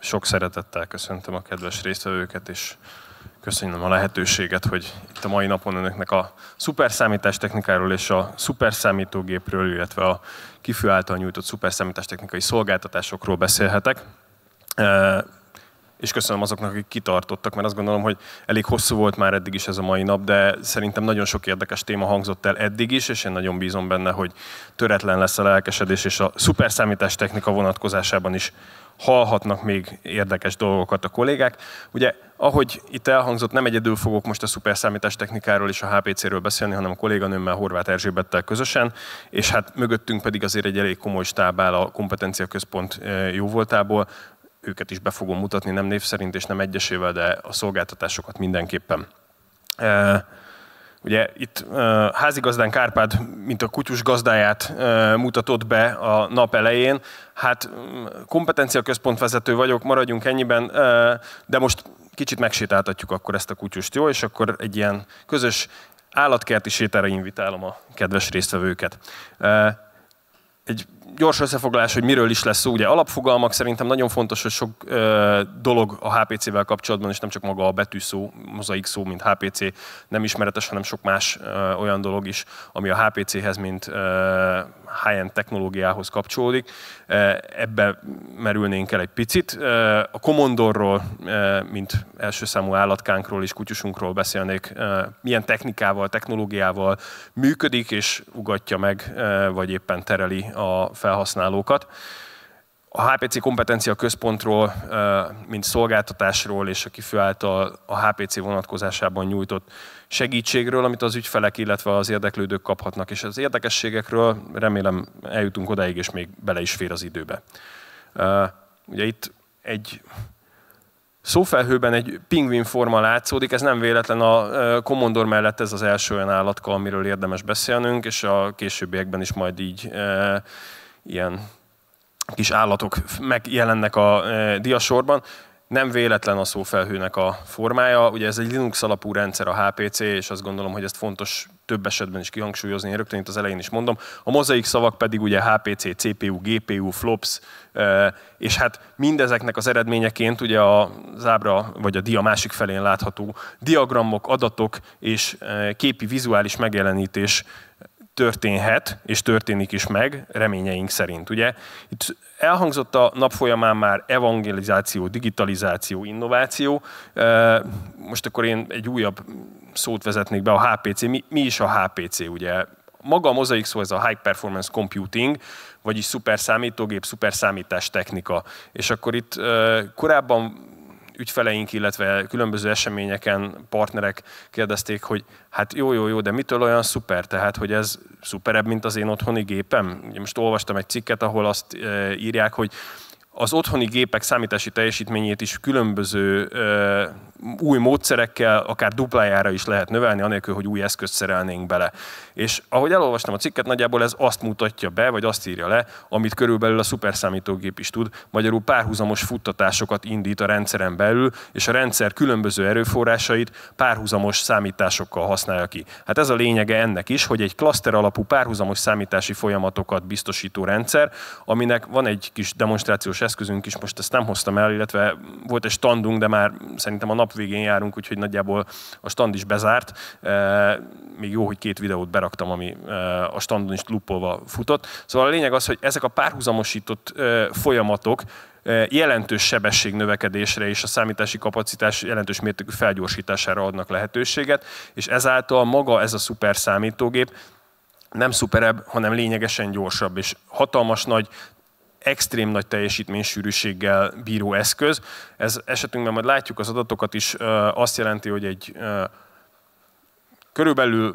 Sok szeretettel köszöntöm a kedves résztvevőket, és köszönöm a lehetőséget, hogy itt a mai napon önöknek a szuperszámítástechnikáról és a szuperszámítógépről, illetve a kifő által nyújtott szuperszámítástechnikai szolgáltatásokról beszélhetek. E, és köszönöm azoknak, akik kitartottak, mert azt gondolom, hogy elég hosszú volt már eddig is ez a mai nap, de szerintem nagyon sok érdekes téma hangzott el eddig is, és én nagyon bízom benne, hogy töretlen lesz a lelkesedés, és a szuperszámítástechnika vonatkozásában is hallhatnak még érdekes dolgokat a kollégák. Ugye, ahogy itt elhangzott, nem egyedül fogok most a szuperszámítás technikáról és a HPC-ről beszélni, hanem a kolléganőmmel, Horváth Erzsébettel közösen, és hát mögöttünk pedig azért egy elég komoly stáb áll a kompetencia központ e, jóvoltából, őket is be fogom mutatni, nem név szerint és nem egyesével, de a szolgáltatásokat mindenképpen. E, Ugye itt uh, házigazdán Kárpád, mint a kutyus gazdáját uh, mutatott be a nap elején. Hát kompetencia központvezető vagyok, maradjunk ennyiben, uh, de most kicsit megsétáltatjuk akkor ezt a kutyust, jó? És akkor egy ilyen közös állatkerti sétára invitálom a kedves résztvevőket. Egy gyors összefoglalás, hogy miről is lesz szó. Ugye alapfogalmak szerintem nagyon fontos, hogy sok ö, dolog a HPC-vel kapcsolatban, és nem csak maga a betűszó, mozaik szó, mint HPC, nem ismeretes, hanem sok más ö, olyan dolog is, ami a HPC-hez, mint ö, high-end technológiához kapcsolódik. Ebbe merülnénk el egy picit. A Commodore-ról, mint első számú állatkánkról és kutyusunkról beszélnék, milyen technikával, technológiával működik és ugatja meg, vagy éppen tereli a felhasználókat. A HPC kompetencia központról, mint szolgáltatásról és a kifő által a HPC vonatkozásában nyújtott segítségről, amit az ügyfelek, illetve az érdeklődők kaphatnak. És az érdekességekről remélem eljutunk odáig, és még bele is fér az időbe. Ugye itt egy szófelhőben egy pingvin forma látszódik, ez nem véletlen, a Commodore mellett ez az első olyan állatka, amiről érdemes beszélnünk, és a későbbiekben is majd így ilyen kis állatok megjelennek a e, diasorban. Nem véletlen a szófelhőnek a formája. Ugye ez egy Linux alapú rendszer a HPC, és azt gondolom, hogy ezt fontos több esetben is kihangsúlyozni, én rögtön itt az elején is mondom. A mozaik szavak pedig ugye HPC, CPU, GPU, flops, e, és hát mindezeknek az eredményeként ugye a zábra vagy a dia másik felén látható diagramok, adatok és e, képi vizuális megjelenítés történhet, és történik is meg, reményeink szerint. Ugye itt elhangzott a nap folyamán már evangelizáció, digitalizáció, innováció. Most akkor én egy újabb szót vezetnék be, a HPC. Mi, mi is a HPC, ugye? Maga a mozaik szó, ez a High Performance Computing, vagyis szuperszámítógép, szuperszámítás technika. És akkor itt korábban ügyfeleink, illetve különböző eseményeken partnerek kérdezték, hogy hát jó, jó, jó, de mitől olyan szuper? Tehát, hogy ez szuperebb, mint az én otthoni gépem? Most olvastam egy cikket, ahol azt eh, írják, hogy az otthoni gépek számítási teljesítményét is különböző ö, új módszerekkel akár duplájára is lehet növelni, anélkül, hogy új eszközt szerelnénk bele. És ahogy elolvastam a cikket, nagyjából ez azt mutatja be, vagy azt írja le, amit körülbelül a szuperszámítógép is tud. Magyarul párhuzamos futtatásokat indít a rendszeren belül, és a rendszer különböző erőforrásait párhuzamos számításokkal használja ki. Hát ez a lényege ennek is, hogy egy klaszter alapú párhuzamos számítási folyamatokat biztosító rendszer, aminek van egy kis demonstrációs eszközünk is, most ezt nem hoztam el, illetve volt egy standunk, de már szerintem a nap végén járunk, úgyhogy nagyjából a stand is bezárt. E, még jó, hogy két videót beraktam, ami e, a standon is lupolva futott. Szóval a lényeg az, hogy ezek a párhuzamosított e, folyamatok jelentős sebességnövekedésre és a számítási kapacitás jelentős mértékű felgyorsítására adnak lehetőséget, és ezáltal maga ez a szuper számítógép nem szuperebb, hanem lényegesen gyorsabb, és hatalmas nagy extrém nagy teljesítménysűrűséggel bíró eszköz. Ez esetünkben majd látjuk az adatokat is, azt jelenti, hogy egy körülbelül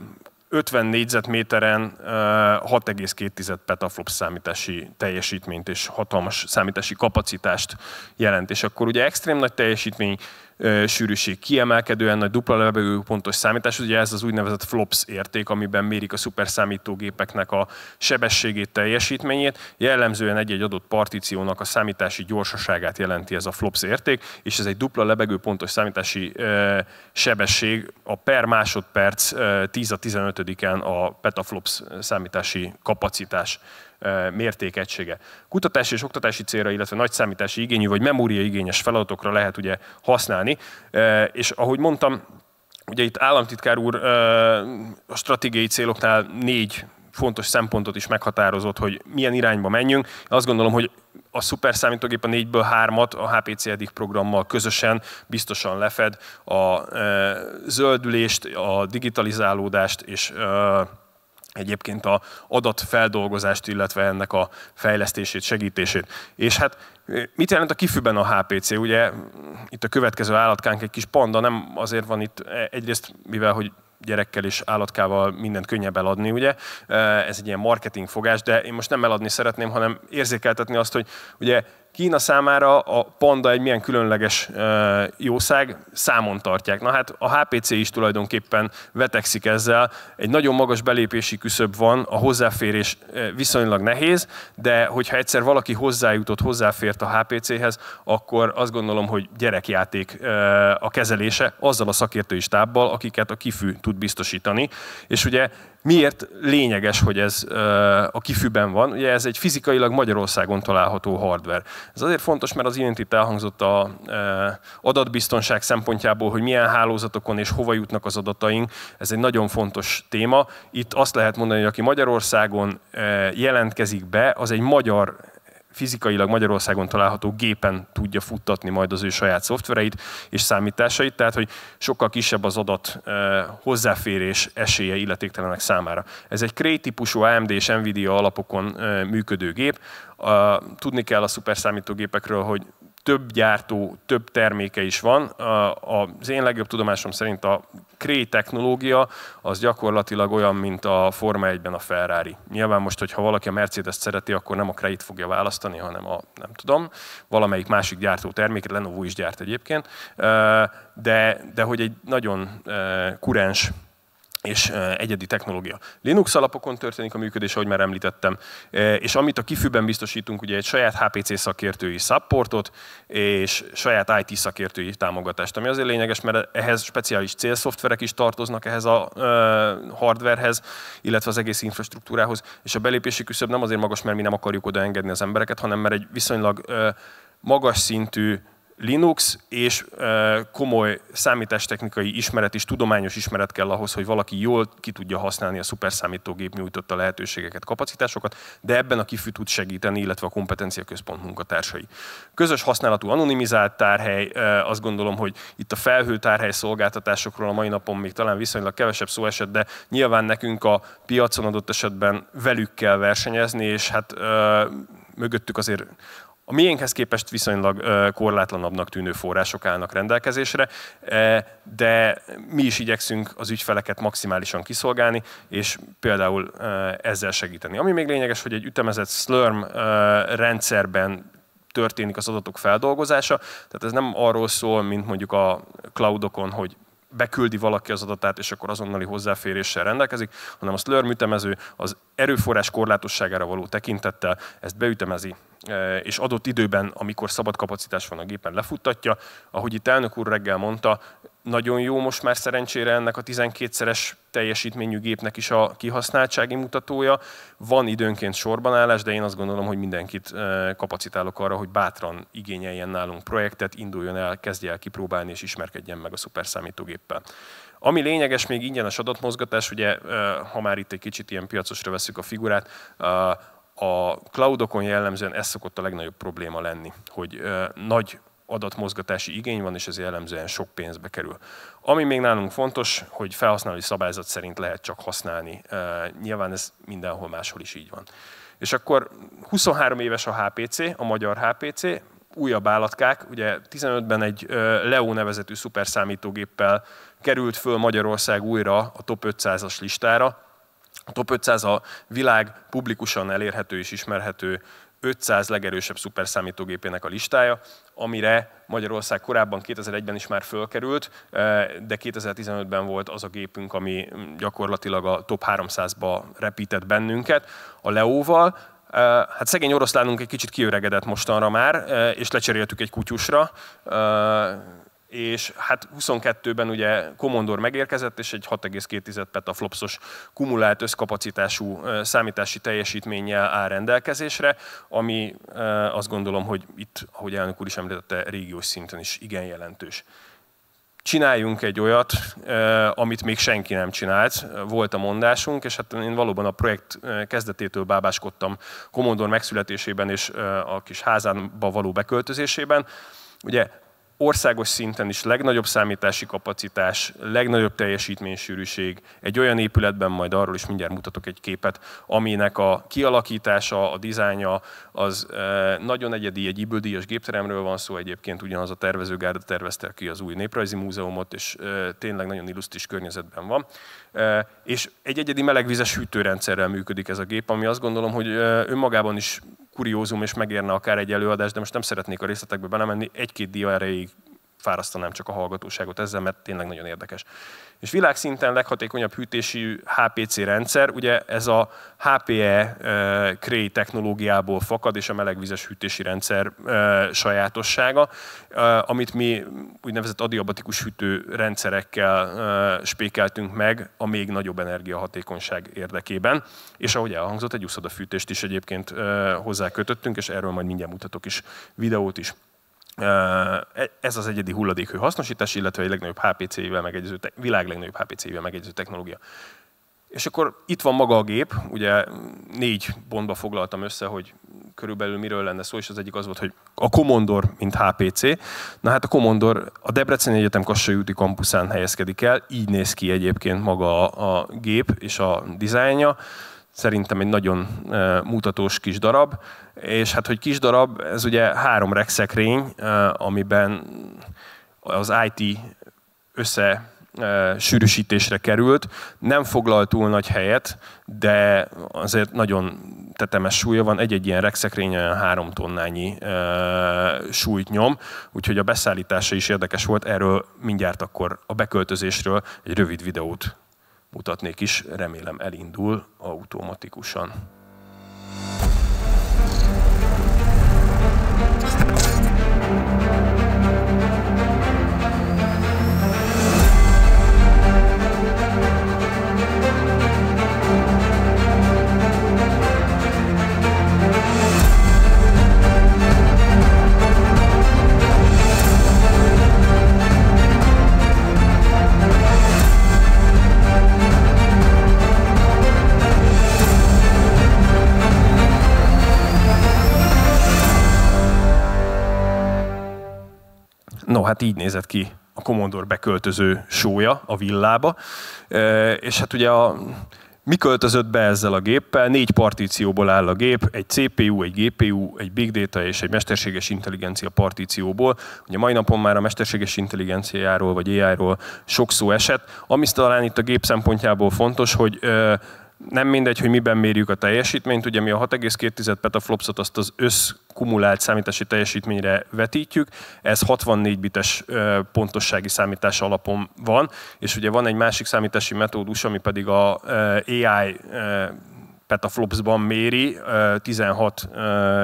50 négyzetméteren 6,2 petaflops számítási teljesítményt és hatalmas számítási kapacitást jelent. És akkor ugye extrém nagy teljesítmény, sűrűség kiemelkedően nagy dupla lebegő pontos számítás. Ugye ez az úgynevezett flops érték, amiben mérik a szuperszámítógépeknek a sebességét, teljesítményét. Jellemzően egy-egy adott partíciónak a számítási gyorsaságát jelenti ez a flops érték, és ez egy dupla lebegő pontos számítási sebesség a per másodperc 10 a 15-en a petaflops számítási kapacitás mértékegysége. Kutatási és oktatási célra, illetve nagy számítási igényű vagy igényes feladatokra lehet ugye használni, és ahogy mondtam, ugye itt államtitkár úr a stratégiai céloknál négy fontos szempontot is meghatározott, hogy milyen irányba menjünk. Azt gondolom, hogy a szuperszámítógép számítógép a négyből hármat a HPC Edik programmal közösen biztosan lefed a e, zöldülést, a digitalizálódást és e, egyébként a adatfeldolgozást, illetve ennek a fejlesztését, segítését. És hát mit jelent a kifűben a HPC? Ugye mm, itt a következő állatkánk egy kis panda, nem azért van itt e, egyrészt, mivel hogy gyerekkel és állatkával mindent könnyebb eladni, ugye? Ez egy ilyen marketing fogás, de én most nem eladni szeretném, hanem érzékeltetni azt, hogy ugye Kína számára a Panda egy milyen különleges e, jószág, számon tartják. Na hát a HPC is tulajdonképpen vetekszik ezzel. Egy nagyon magas belépési küszöb van, a hozzáférés e, viszonylag nehéz, de hogyha egyszer valaki hozzájutott, hozzáfért a HPC-hez, akkor azt gondolom, hogy gyerekjáték e, a kezelése azzal a szakértői stábbal, akiket a kifű tud biztosítani. És ugye Miért lényeges, hogy ez a kifűben van? Ugye ez egy fizikailag Magyarországon található hardware. Ez azért fontos, mert az ilyen itt elhangzott a adatbiztonság szempontjából, hogy milyen hálózatokon és hova jutnak az adataink. Ez egy nagyon fontos téma. Itt azt lehet mondani, hogy aki Magyarországon jelentkezik be, az egy magyar fizikailag Magyarországon található gépen tudja futtatni majd az ő saját szoftvereit és számításait, tehát hogy sokkal kisebb az adat eh, hozzáférés esélye illetéktelenek számára. Ez egy Cray típusú AMD és Nvidia alapokon eh, működő gép. Tudni kell a szuperszámítógépekről, hogy több gyártó, több terméke is van. Az én legjobb tudomásom szerint a Kré technológia az gyakorlatilag olyan, mint a Forma 1-ben a Ferrari. Nyilván most, hogyha valaki a Mercedes-t szereti, akkor nem a cré fogja választani, hanem a, nem tudom, valamelyik másik gyártó terméket, Lenovo is gyárt egyébként, de, de hogy egy nagyon kurens és egyedi technológia. Linux alapokon történik a működés, ahogy már említettem, és amit a kifűben biztosítunk, ugye egy saját HPC szakértői supportot és saját IT szakértői támogatást, ami azért lényeges, mert ehhez speciális célszoftverek is tartoznak ehhez a hardwarehez, illetve az egész infrastruktúrához, és a belépési küszöb nem azért magas, mert mi nem akarjuk oda engedni az embereket, hanem mert egy viszonylag magas szintű Linux és e, komoly számítástechnikai ismeret és tudományos ismeret kell ahhoz, hogy valaki jól ki tudja használni a szuperszámítógép nyújtotta lehetőségeket, kapacitásokat, de ebben a kifű tud segíteni, illetve a kompetencia központ munkatársai. Közös használatú anonimizált tárhely, e, azt gondolom, hogy itt a felhő tárhely szolgáltatásokról a mai napon még talán viszonylag kevesebb szó esett, de nyilván nekünk a piacon adott esetben velük kell versenyezni, és hát e, mögöttük azért a miénkhez képest viszonylag korlátlanabbnak tűnő források állnak rendelkezésre, de mi is igyekszünk az ügyfeleket maximálisan kiszolgálni, és például ezzel segíteni. Ami még lényeges, hogy egy ütemezett Slurm rendszerben történik az adatok feldolgozása, tehát ez nem arról szól, mint mondjuk a cloudokon, hogy beküldi valaki az adatát, és akkor azonnali hozzáféréssel rendelkezik, hanem a Slurm ütemező az erőforrás korlátosságára való tekintettel ezt beütemezi, e, és adott időben, amikor szabad kapacitás van a gépen, lefuttatja. Ahogy itt elnök úr reggel mondta, nagyon jó most már szerencsére ennek a 12-szeres teljesítményű gépnek is a kihasználtsági mutatója. Van időnként sorbanállás, de én azt gondolom, hogy mindenkit eh, kapacitálok arra, hogy bátran igényeljen nálunk projektet, induljon el, kezdje el kipróbálni és ismerkedjen meg a szuperszámítógéppel. Ami lényeges, még ingyenes adatmozgatás, ugye, eh, ha már itt egy kicsit ilyen piacosra veszük a figurát, eh, a cloudokon jellemzően ez szokott a legnagyobb probléma lenni, hogy nagy adatmozgatási igény van, és ez jellemzően sok pénzbe kerül. Ami még nálunk fontos, hogy felhasználói szabályzat szerint lehet csak használni. Nyilván ez mindenhol máshol is így van. És akkor 23 éves a HPC, a magyar HPC, újabb állatkák, ugye 15-ben egy Leo nevezetű szuperszámítógéppel került föl Magyarország újra a top 500-as listára. A top 500 a világ publikusan elérhető és ismerhető 500 legerősebb szuperszámítógépének a listája, amire Magyarország korábban 2001-ben is már fölkerült, eh, de 2015-ben volt az a gépünk, ami gyakorlatilag a top 300-ba repített bennünket, a Leóval. Eh, hát szegény oroszlánunk egy kicsit kiöregedett mostanra már, eh, és lecseréltük egy kutyusra és hát 22-ben ugye Commodore megérkezett, és egy 6,2 petaflopsos kumulált összkapacitású számítási teljesítménnyel áll rendelkezésre, ami azt gondolom, hogy itt, ahogy elnök úr is említette, régiós szinten is igen jelentős csináljunk egy olyat, amit még senki nem csinált, volt a mondásunk, és hát én valóban a projekt kezdetétől bábáskodtam Commodore megszületésében és a kis házánba való beköltözésében. Ugye országos szinten is legnagyobb számítási kapacitás, legnagyobb teljesítménysűrűség, egy olyan épületben, majd arról is mindjárt mutatok egy képet, aminek a kialakítása, a dizájnja, az e, nagyon egyedi, egy ibődíjas gépteremről van szó, egyébként ugyanaz a tervezőgárda tervezte ki az új Néprajzi Múzeumot, és e, tényleg nagyon illusztris környezetben van. E, és egy egyedi melegvizes hűtőrendszerrel működik ez a gép, ami azt gondolom, hogy önmagában is kuriózum, és megérne akár egy előadást, de most nem szeretnék a részletekbe belemenni. Egy-két dia erejéig fárasztanám csak a hallgatóságot ezzel, mert tényleg nagyon érdekes. És világszinten leghatékonyabb hűtési HPC rendszer, ugye ez a HPE e, Cray technológiából fakad, és a melegvizes hűtési rendszer e, sajátossága, e, amit mi úgynevezett adiabatikus hűtőrendszerekkel spékeltünk meg a még nagyobb energiahatékonyság érdekében. És ahogy elhangzott, egy úszodafűtést is egyébként hozzá kötöttünk, és erről majd mindjárt mutatok is videót is. E- ez az egyedi hulladékhő hasznosítás, illetve egy legnagyobb HPC-vel megegyező, világ legnagyobb HPC-vel megegyező technológia. És akkor itt van maga a gép, ugye négy pontba foglaltam össze, hogy körülbelül miről lenne szó, és az egyik az volt, hogy a Commodore, mint HPC. Na hát a Commodore a Debreceni Egyetem Kassai úti kampuszán helyezkedik el, így néz ki egyébként maga a, gép és a dizájnja szerintem egy nagyon e, mutatós kis darab, és hát, hogy kis darab, ez ugye három rekszekrény, e, amiben az IT össze e, sűrűsítésre került. Nem foglal túl nagy helyet, de azért nagyon tetemes súlya van. Egy-egy ilyen rekszekrény olyan három tonnányi e, súlyt nyom, úgyhogy a beszállítása is érdekes volt. Erről mindjárt akkor a beköltözésről egy rövid videót mutatnék is, remélem elindul automatikusan. hát így nézett ki a Commodore beköltöző sója a villába. És hát ugye a, mi költözött be ezzel a géppel? Négy partícióból áll a gép, egy CPU, egy GPU, egy Big Data és egy mesterséges intelligencia partícióból. Ugye mai napon már a mesterséges intelligenciáról vagy AI-ról sok szó esett. Ami talán itt a gép szempontjából fontos, hogy nem mindegy, hogy miben mérjük a teljesítményt. Ugye mi a 6,2 petaflopsot azt az össz kumulált számítási teljesítményre vetítjük. Ez 64 bites pontossági számítás alapon van, és ugye van egy másik számítási metódus, ami pedig a AI petaflopsban méri 16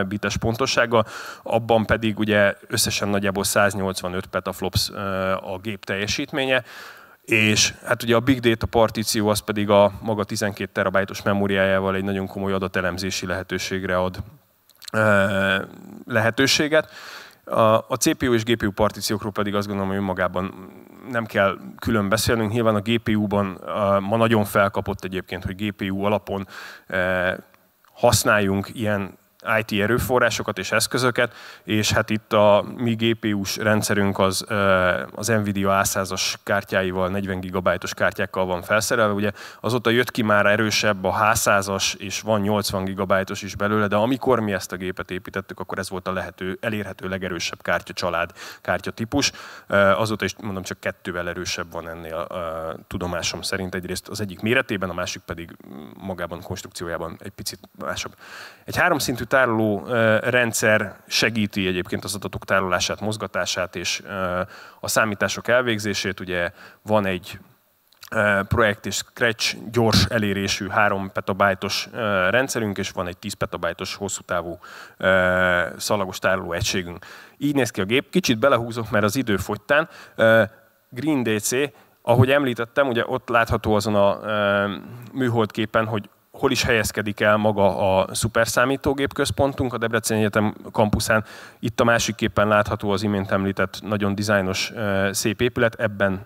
bites pontossággal, abban pedig ugye összesen nagyjából 185 petaflops a gép teljesítménye, és hát ugye a Big Data partíció az pedig a maga 12 terabájtos memóriájával egy nagyon komoly adatelemzési lehetőségre ad lehetőséget. A CPU és GPU partíciókról pedig azt gondolom, hogy önmagában nem kell külön beszélnünk. Nyilván a GPU-ban ma nagyon felkapott egyébként, hogy GPU alapon használjunk ilyen IT erőforrásokat és eszközöket, és hát itt a mi GPU-s rendszerünk az, az Nvidia A100-as kártyáival, 40 GB-os kártyákkal van felszerelve. Ugye azóta jött ki már erősebb a H100-as, és van 80 GB-os is belőle, de amikor mi ezt a gépet építettük, akkor ez volt a lehető, elérhető legerősebb kártya család, kártya típus. Azóta is mondom, csak kettővel erősebb van ennél a tudomásom szerint. Egyrészt az egyik méretében, a másik pedig magában, konstrukciójában egy picit másabb. Egy háromszintű tároló rendszer segíti egyébként az adatok tárolását, mozgatását és a számítások elvégzését. Ugye van egy projekt és Scratch gyors elérésű 3 petabájtos rendszerünk, és van egy 10 petabájtos hosszú távú szalagos tároló egységünk. Így néz ki a gép. Kicsit belehúzok, mert az idő fogytán. Green DC ahogy említettem, ugye ott látható azon a műholdképen, hogy hol is helyezkedik el maga a szuperszámítógép központunk a Debrecen Egyetem kampuszán. Itt a másik képen látható az imént említett nagyon dizájnos szép épület, ebben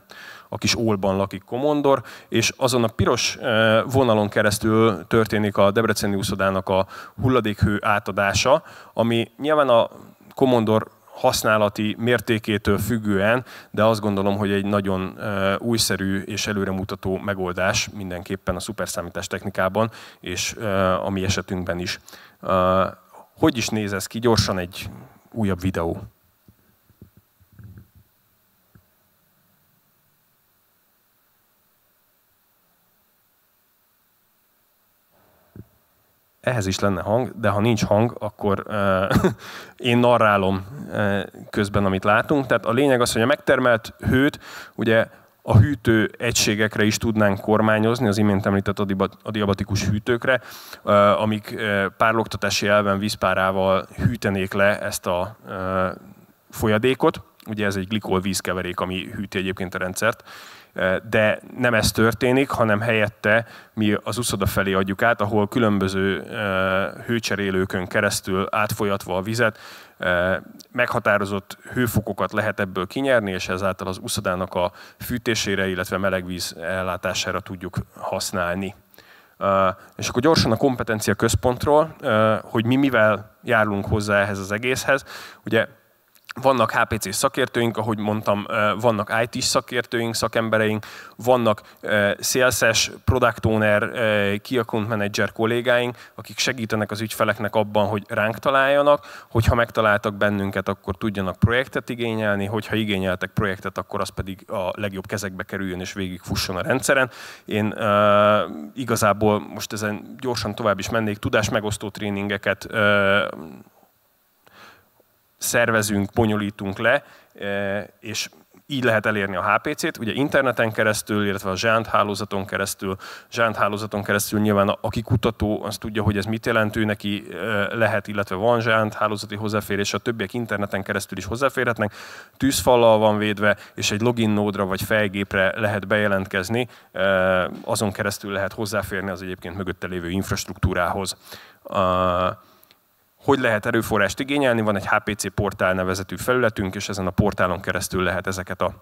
a kis Ólban lakik Komondor, és azon a piros vonalon keresztül történik a Debreceni úszodának a hulladékhő átadása, ami nyilván a Komondor használati mértékétől függően, de azt gondolom, hogy egy nagyon újszerű és előremutató megoldás mindenképpen a szuperszámítás technikában, és a mi esetünkben is. Hogy is néz ez ki? Gyorsan egy újabb videó. ehhez is lenne hang, de ha nincs hang, akkor euh, én narrálom euh, közben, amit látunk. Tehát a lényeg az, hogy a megtermelt hőt ugye a hűtő egységekre is tudnánk kormányozni, az imént említett adiabatikus hűtőkre, euh, amik párloktatási elven vízpárával hűtenék le ezt a folyadékot. Ugye ez egy glikol vízkeverék, ami hűti egyébként a rendszert de nem ez történik, hanem helyette mi az uszoda felé adjuk át, ahol különböző hőcserélőkön keresztül átfolyatva a vizet, meghatározott hőfokokat lehet ebből kinyerni, és ezáltal az uszodának a fűtésére, illetve melegvíz ellátására tudjuk használni. És akkor gyorsan a kompetencia központról, hogy mi mivel járulunk hozzá ehhez az egészhez. Ugye vannak HPC szakértőink, ahogy mondtam, vannak IT szakértőink, szakembereink, vannak CSS, product owner, key account manager kollégáink, akik segítenek az ügyfeleknek abban, hogy ránk találjanak, hogyha megtaláltak bennünket, akkor tudjanak projektet igényelni, hogyha igényeltek projektet, akkor az pedig a legjobb kezekbe kerüljön és végigfusson a rendszeren. Én igazából most ezen gyorsan tovább is mennék, megosztó tréningeket szervezünk, bonyolítunk le, eh, és így lehet elérni a HPC-t, ugye interneten keresztül, illetve a Zsánt hálózaton keresztül. Zsánt hálózaton keresztül nyilván aki kutató, az tudja, hogy ez mit jelent, ő neki eh, lehet, illetve van Zsánt hálózati hozzáférés, a többiek interneten keresztül is hozzáférhetnek, tűzfallal van védve, és egy login nódra vagy fejgépre lehet bejelentkezni, eh, azon keresztül lehet hozzáférni az egyébként mögötte lévő infrastruktúrához. Ah, hogy lehet erőforrást igényelni, van egy HPC portál nevezetű felületünk, és ezen a portálon keresztül lehet ezeket a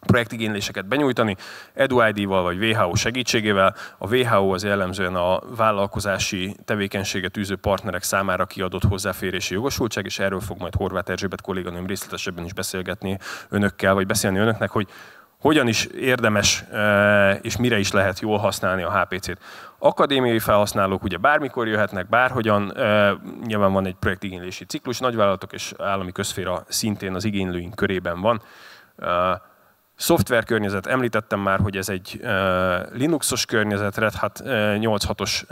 projektigényléseket benyújtani, EduID-val vagy WHO segítségével. A WHO az jellemzően a vállalkozási tevékenységet űző partnerek számára kiadott hozzáférési jogosultság, és erről fog majd Horváth Erzsébet kolléganőm részletesebben is beszélgetni önökkel, vagy beszélni önöknek, hogy hogyan is érdemes e, és mire is lehet jól használni a HPC-t. Akadémiai felhasználók ugye bármikor jöhetnek, bárhogyan, e, nyilván van egy projektigénylési ciklus, nagyvállalatok és állami közféra szintén az igénylőink körében van. E, szoftverkörnyezet, említettem már, hogy ez egy Linuxos környezet, Red hát, Hat 86-os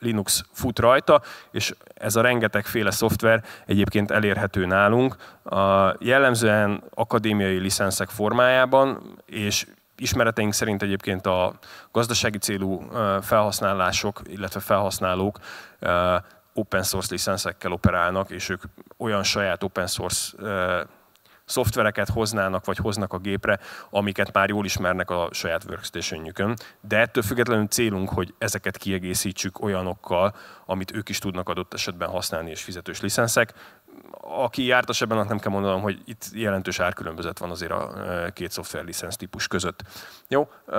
Linux fut rajta, és ez a rengetegféle szoftver egyébként elérhető nálunk, a jellemzően akadémiai licenszek formájában, és ismereteink szerint egyébként a gazdasági célú felhasználások, illetve felhasználók open source licenszekkel operálnak, és ők olyan saját open source szoftvereket hoznának, vagy hoznak a gépre, amiket már jól ismernek a saját workstationjükön. De ettől függetlenül célunk, hogy ezeket kiegészítsük olyanokkal, amit ők is tudnak adott esetben használni, és fizetős licenszek. Aki jártas ebben, nem kell mondanom, hogy itt jelentős árkülönbözet van azért a e, két szoftver licensz típus között. Jó, e,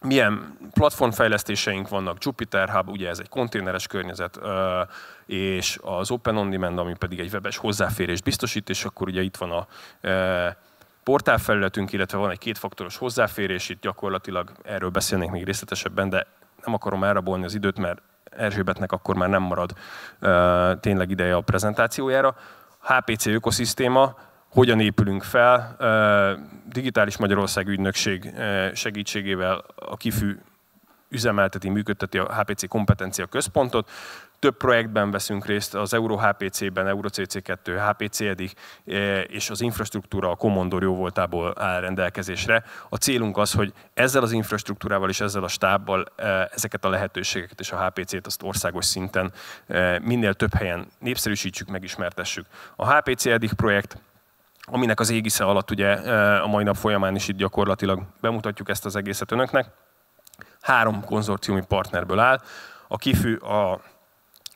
milyen platformfejlesztéseink vannak, Jupyter Hub, ugye ez egy konténeres környezet, és az Open On Demand, ami pedig egy webes hozzáférés biztosít, és akkor ugye itt van a portálfelületünk, illetve van egy kétfaktoros hozzáférés, itt gyakorlatilag erről beszélnék még részletesebben, de nem akarom elrabolni az időt, mert Erzsébetnek akkor már nem marad tényleg ideje a prezentációjára. HPC ökoszisztéma, hogyan épülünk fel. Digitális Magyarország ügynökség segítségével a kifű üzemelteti, működteti a HPC kompetencia központot. Több projektben veszünk részt, az Euro HPC-ben, Euro CC2, HPC edik, és az infrastruktúra a Commodore jó voltából áll rendelkezésre. A célunk az, hogy ezzel az infrastruktúrával és ezzel a stábbal ezeket a lehetőségeket és a HPC-t azt országos szinten minél több helyen népszerűsítsük, megismertessük. A HPC edik projekt aminek az égisze alatt ugye e, a mai nap folyamán is itt gyakorlatilag bemutatjuk ezt az egészet önöknek. Három konzorciumi partnerből áll. A kifű a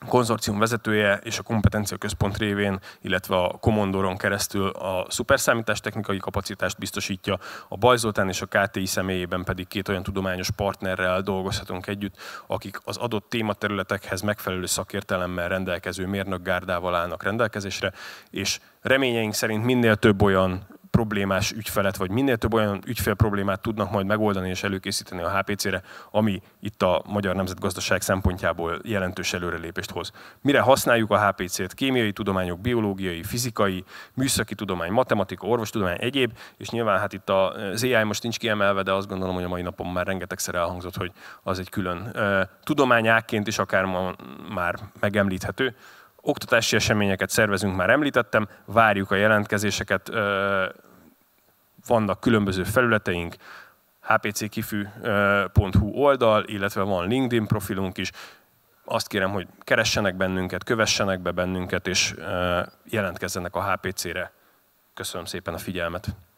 konzorcium vezetője és a központ révén, illetve a komondoron keresztül a technikai kapacitást biztosítja, a Bajzoltán és a KTI személyében pedig két olyan tudományos partnerrel dolgozhatunk együtt, akik az adott tématerületekhez megfelelő szakértelemmel rendelkező mérnökgárdával állnak rendelkezésre, és reményeink szerint minél több olyan problémás ügyfelet, vagy minél több olyan ügyfél problémát tudnak majd megoldani és előkészíteni a HPC-re, ami itt a magyar nemzetgazdaság szempontjából jelentős előrelépést hoz. Mire használjuk a HPC-t? Kémiai tudományok, biológiai, fizikai, műszaki tudomány, matematika, orvostudomány, egyéb, és nyilván hát itt a AI most nincs kiemelve, de azt gondolom, hogy a mai napon már rengetegszer elhangzott, hogy az egy külön tudományákként is akár ma már megemlíthető. Oktatási eseményeket szervezünk, már említettem, várjuk a jelentkezéseket, vannak különböző felületeink, hpckifű.hu oldal, illetve van LinkedIn profilunk is. Azt kérem, hogy keressenek bennünket, kövessenek be bennünket, és jelentkezzenek a HPC-re. Köszönöm szépen a figyelmet!